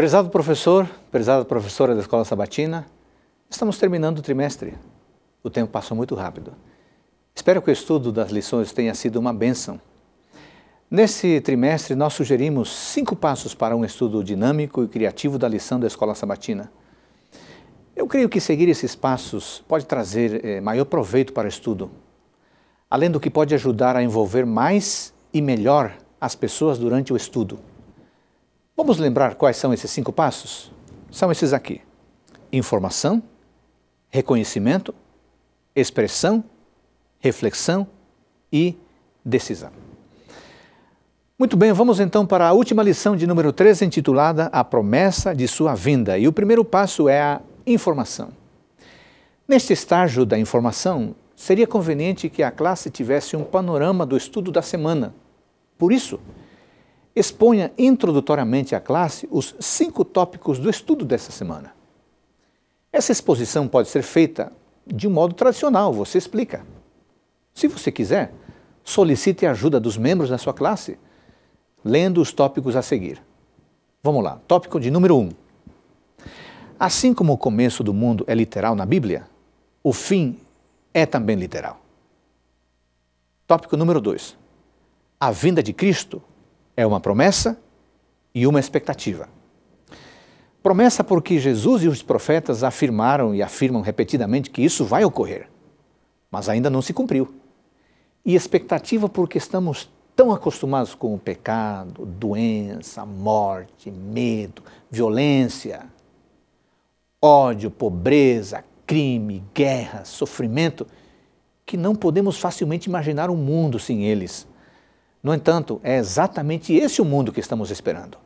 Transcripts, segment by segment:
Prezado professor, prezada professora da Escola Sabatina, estamos terminando o trimestre. O tempo passou muito rápido. Espero que o estudo das lições tenha sido uma bênção. Nesse trimestre, nós sugerimos cinco passos para um estudo dinâmico e criativo da lição da Escola Sabatina. Eu creio que seguir esses passos pode trazer eh, maior proveito para o estudo, além do que pode ajudar a envolver mais e melhor as pessoas durante o estudo. Vamos lembrar quais são esses cinco passos? São esses aqui: informação, reconhecimento, expressão, reflexão e decisão. Muito bem, vamos então para a última lição de número 3, intitulada A Promessa de Sua Vinda. E o primeiro passo é a informação. Neste estágio da informação, seria conveniente que a classe tivesse um panorama do estudo da semana. Por isso, exponha introdutoriamente à classe os cinco tópicos do estudo dessa semana. Essa exposição pode ser feita de um modo tradicional, você explica. Se você quiser, solicite a ajuda dos membros da sua classe, lendo os tópicos a seguir. Vamos lá, tópico de número 1. Um. Assim como o começo do mundo é literal na Bíblia, o fim é também literal. Tópico número 2. A vinda de Cristo é uma promessa e uma expectativa. Promessa porque Jesus e os profetas afirmaram e afirmam repetidamente que isso vai ocorrer, mas ainda não se cumpriu. E expectativa porque estamos tão acostumados com o pecado, doença, morte, medo, violência, ódio, pobreza, crime, guerra, sofrimento, que não podemos facilmente imaginar um mundo sem eles. No entanto, é exatamente esse o mundo que estamos esperando.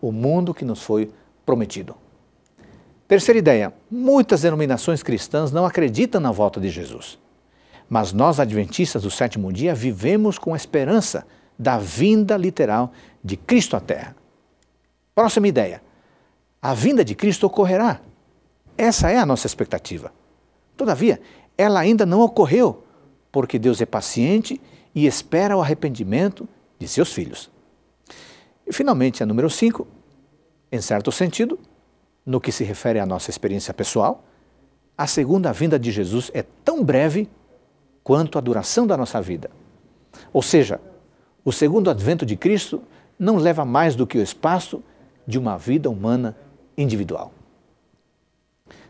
O mundo que nos foi prometido. Terceira ideia: muitas denominações cristãs não acreditam na volta de Jesus. Mas nós, adventistas do sétimo dia, vivemos com a esperança da vinda literal de Cristo à Terra. Próxima ideia: a vinda de Cristo ocorrerá. Essa é a nossa expectativa. Todavia, ela ainda não ocorreu, porque Deus é paciente e espera o arrependimento de seus filhos. E, finalmente, a número 5, em certo sentido, no que se refere à nossa experiência pessoal, a segunda vinda de Jesus é tão breve quanto a duração da nossa vida. Ou seja, o segundo advento de Cristo não leva mais do que o espaço de uma vida humana individual.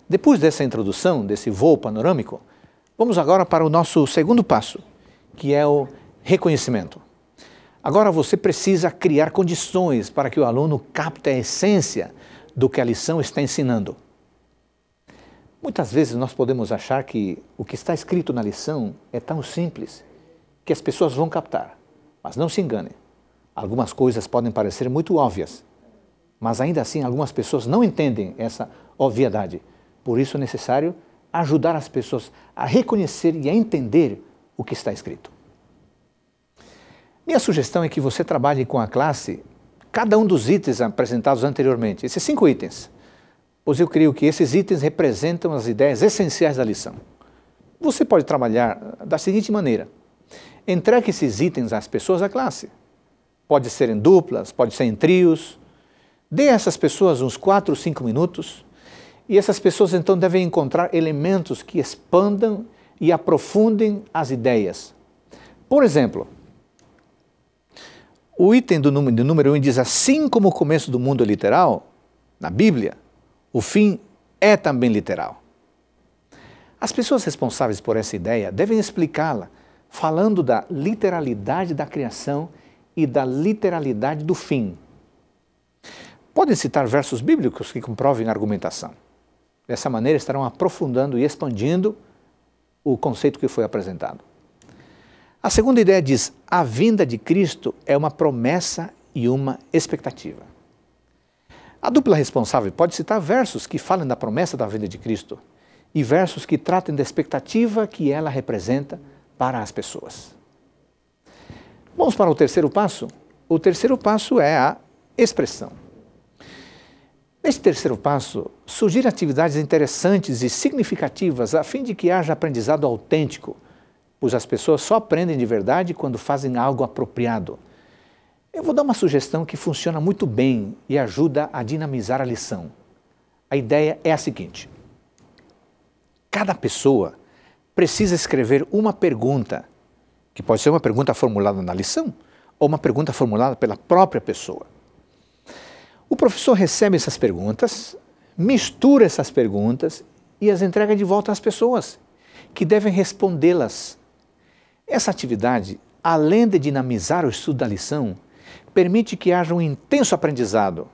Depois dessa introdução, desse voo panorâmico, vamos agora para o nosso segundo passo que é o reconhecimento. Agora você precisa criar condições para que o aluno capte a essência do que a lição está ensinando. Muitas vezes nós podemos achar que o que está escrito na lição é tão simples que as pessoas vão captar. Mas não se engane, algumas coisas podem parecer muito óbvias, mas ainda assim algumas pessoas não entendem essa obviedade. Por isso é necessário ajudar as pessoas a reconhecer e a entender o que está escrito. Minha sugestão é que você trabalhe com a classe cada um dos itens apresentados anteriormente, esses cinco itens, pois eu creio que esses itens representam as ideias essenciais da lição. Você pode trabalhar da seguinte maneira: entregue esses itens às pessoas da classe. Pode ser em duplas, pode ser em trios. Dê a essas pessoas uns quatro ou cinco minutos e essas pessoas então devem encontrar elementos que expandam e aprofundem as ideias. Por exemplo, o item do número, do 1 diz assim como o começo do mundo é literal, na Bíblia, o fim é também literal. As pessoas responsáveis por essa ideia devem explicá-la, falando da literalidade da criação e da literalidade do fim. Podem citar versos bíblicos que comprovem a argumentação. Dessa maneira estarão aprofundando e expandindo o conceito que foi apresentado. A segunda ideia diz: a vinda de Cristo é uma promessa e uma expectativa. A dupla responsável pode citar versos que falem da promessa da vinda de Cristo e versos que tratem da expectativa que ela representa para as pessoas. Vamos para o terceiro passo? O terceiro passo é a expressão. Neste terceiro passo, surgir atividades interessantes e significativas a fim de que haja aprendizado autêntico, pois as pessoas só aprendem de verdade quando fazem algo apropriado. Eu vou dar uma sugestão que funciona muito bem e ajuda a dinamizar a lição. A ideia é a seguinte: cada pessoa precisa escrever uma pergunta, que pode ser uma pergunta formulada na lição ou uma pergunta formulada pela própria pessoa. O professor recebe essas perguntas, mistura essas perguntas e as entrega de volta às pessoas, que devem respondê-las. Essa atividade, além de dinamizar o estudo da lição, permite que haja um intenso aprendizado.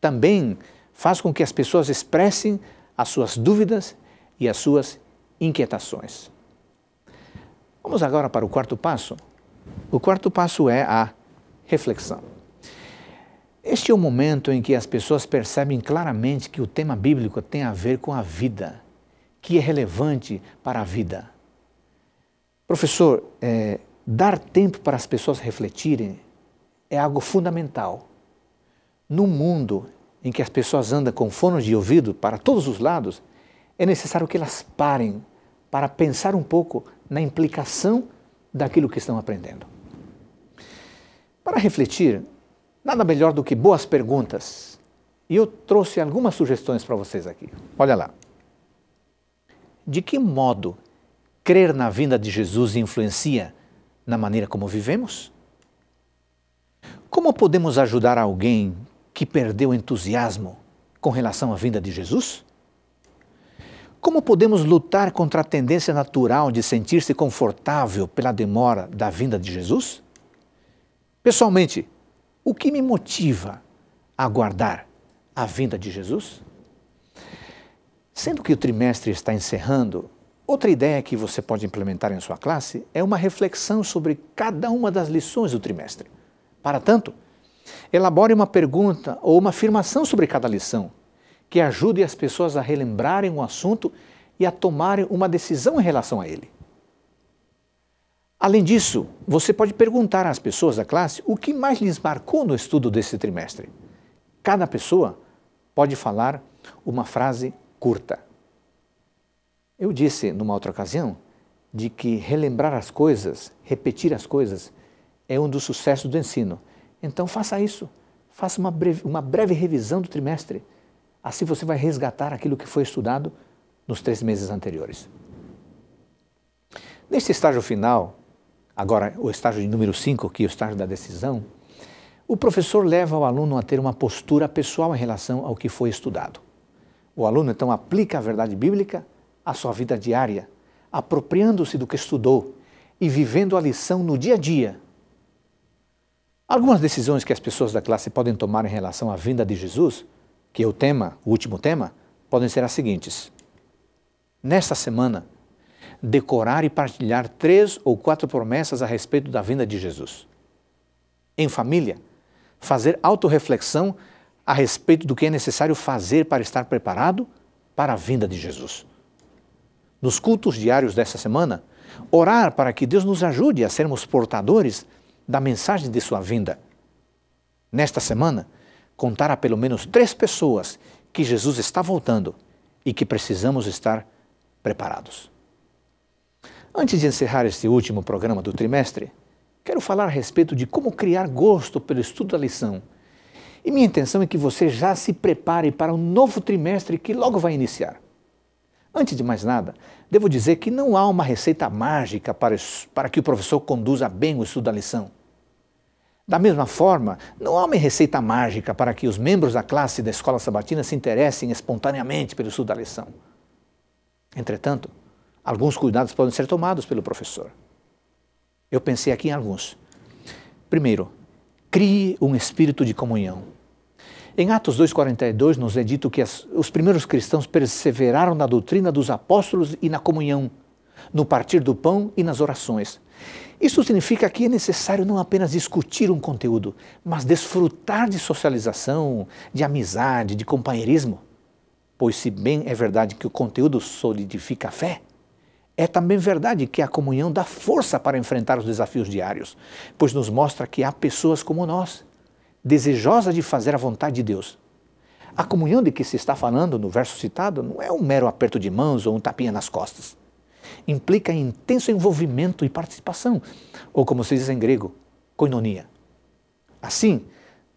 Também faz com que as pessoas expressem as suas dúvidas e as suas inquietações. Vamos agora para o quarto passo. O quarto passo é a reflexão. Este é o momento em que as pessoas percebem claramente que o tema bíblico tem a ver com a vida, que é relevante para a vida. Professor, é, dar tempo para as pessoas refletirem é algo fundamental. Num mundo em que as pessoas andam com fones de ouvido para todos os lados, é necessário que elas parem para pensar um pouco na implicação daquilo que estão aprendendo. Para refletir, Nada melhor do que boas perguntas. E eu trouxe algumas sugestões para vocês aqui. Olha lá. De que modo crer na vinda de Jesus influencia na maneira como vivemos? Como podemos ajudar alguém que perdeu entusiasmo com relação à vinda de Jesus? Como podemos lutar contra a tendência natural de sentir-se confortável pela demora da vinda de Jesus? Pessoalmente, o que me motiva a aguardar a vinda de Jesus? Sendo que o trimestre está encerrando, outra ideia que você pode implementar em sua classe é uma reflexão sobre cada uma das lições do trimestre. Para tanto, elabore uma pergunta ou uma afirmação sobre cada lição que ajude as pessoas a relembrarem o assunto e a tomarem uma decisão em relação a ele. Além disso, você pode perguntar às pessoas da classe o que mais lhes marcou no estudo desse trimestre. Cada pessoa pode falar uma frase curta. Eu disse numa outra ocasião de que relembrar as coisas, repetir as coisas, é um dos sucessos do ensino. Então faça isso. Faça uma breve, uma breve revisão do trimestre. Assim você vai resgatar aquilo que foi estudado nos três meses anteriores. Neste estágio final, agora o estágio de número 5, que é o estágio da decisão, o professor leva o aluno a ter uma postura pessoal em relação ao que foi estudado. O aluno então aplica a verdade bíblica à sua vida diária, apropriando-se do que estudou e vivendo a lição no dia a dia. Algumas decisões que as pessoas da classe podem tomar em relação à vinda de Jesus, que é o tema, o último tema, podem ser as seguintes. Nesta semana, decorar e partilhar três ou quatro promessas a respeito da vinda de Jesus. Em família, fazer autorreflexão a respeito do que é necessário fazer para estar preparado para a vinda de Jesus. Nos cultos diários dessa semana, orar para que Deus nos ajude a sermos portadores da mensagem de sua vinda. Nesta semana, contar a pelo menos três pessoas que Jesus está voltando e que precisamos estar preparados. Antes de encerrar este último programa do trimestre, quero falar a respeito de como criar gosto pelo estudo da lição. E minha intenção é que você já se prepare para um novo trimestre que logo vai iniciar. Antes de mais nada, devo dizer que não há uma receita mágica para, para que o professor conduza bem o estudo da lição. Da mesma forma, não há uma receita mágica para que os membros da classe da escola sabatina se interessem espontaneamente pelo estudo da lição. Entretanto, Alguns cuidados podem ser tomados pelo professor. Eu pensei aqui em alguns. Primeiro, crie um espírito de comunhão. Em Atos 2,42 nos é dito que as, os primeiros cristãos perseveraram na doutrina dos apóstolos e na comunhão, no partir do pão e nas orações. Isso significa que é necessário não apenas discutir um conteúdo, mas desfrutar de socialização, de amizade, de companheirismo. Pois, se bem é verdade que o conteúdo solidifica a fé, é também verdade que a comunhão dá força para enfrentar os desafios diários, pois nos mostra que há pessoas como nós, desejosas de fazer a vontade de Deus. A comunhão de que se está falando no verso citado não é um mero aperto de mãos ou um tapinha nas costas. Implica intenso envolvimento e participação, ou como se diz em grego, koinonia. Assim,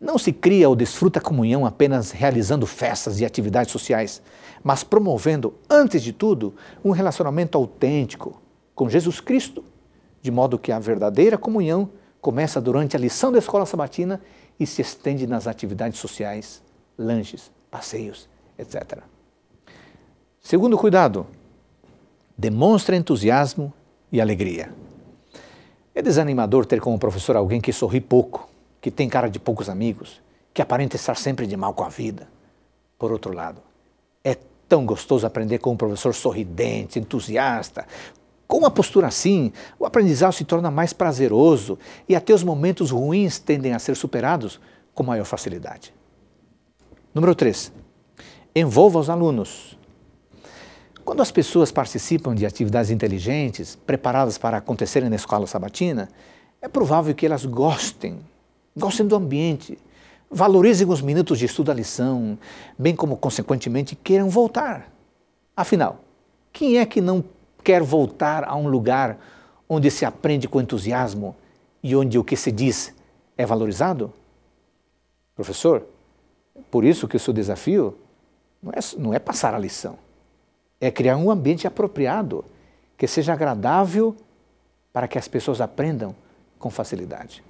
não se cria ou desfruta a comunhão apenas realizando festas e atividades sociais, mas promovendo, antes de tudo, um relacionamento autêntico com Jesus Cristo, de modo que a verdadeira comunhão começa durante a lição da escola sabatina e se estende nas atividades sociais, lanches, passeios, etc. Segundo cuidado, demonstra entusiasmo e alegria. É desanimador ter como professor alguém que sorri pouco que tem cara de poucos amigos, que aparenta estar sempre de mal com a vida. Por outro lado, é tão gostoso aprender com um professor sorridente, entusiasta. Com uma postura assim, o aprendizado se torna mais prazeroso e até os momentos ruins tendem a ser superados com maior facilidade. Número 3. Envolva os alunos. Quando as pessoas participam de atividades inteligentes, preparadas para acontecerem na escola sabatina, é provável que elas gostem Gostem do ambiente. Valorizem os minutos de estudo da lição, bem como, consequentemente, queiram voltar. Afinal, quem é que não quer voltar a um lugar onde se aprende com entusiasmo e onde o que se diz é valorizado? Professor, por isso que o seu desafio não é, não é passar a lição, é criar um ambiente apropriado que seja agradável para que as pessoas aprendam com facilidade.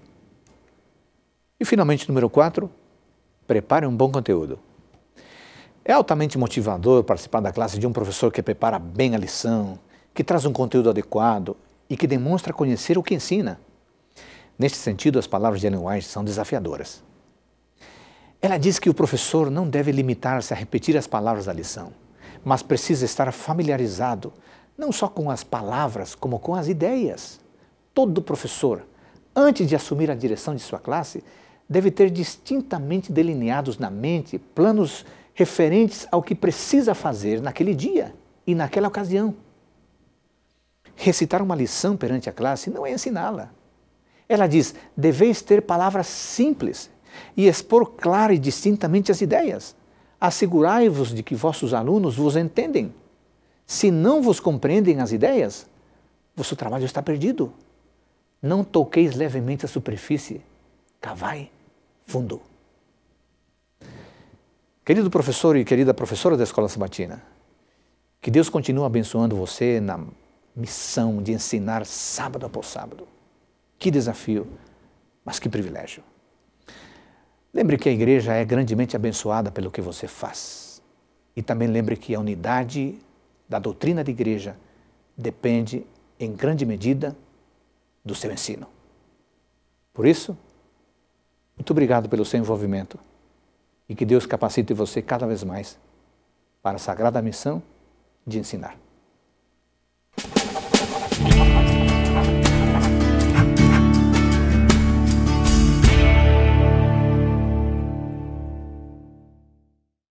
E finalmente, número 4, prepare um bom conteúdo. É altamente motivador participar da classe de um professor que prepara bem a lição, que traz um conteúdo adequado e que demonstra conhecer o que ensina. Neste sentido, as palavras de Ellen White são desafiadoras. Ela diz que o professor não deve limitar-se a repetir as palavras da lição, mas precisa estar familiarizado não só com as palavras, como com as ideias. Todo professor, antes de assumir a direção de sua classe, deve ter distintamente delineados na mente planos referentes ao que precisa fazer naquele dia e naquela ocasião. Recitar uma lição perante a classe não é ensiná-la. Ela diz: deveis ter palavras simples e expor clara e distintamente as ideias. Assegurai-vos de que vossos alunos vos entendem. Se não vos compreendem as ideias, vosso trabalho está perdido. Não toqueis levemente a superfície Cavai fundo. Querido professor e querida professora da Escola Sabatina, que Deus continue abençoando você na missão de ensinar sábado após sábado. Que desafio, mas que privilégio. Lembre que a igreja é grandemente abençoada pelo que você faz. E também lembre que a unidade da doutrina da igreja depende, em grande medida, do seu ensino. Por isso, muito obrigado pelo seu envolvimento e que Deus capacite você cada vez mais para a sagrada missão de ensinar.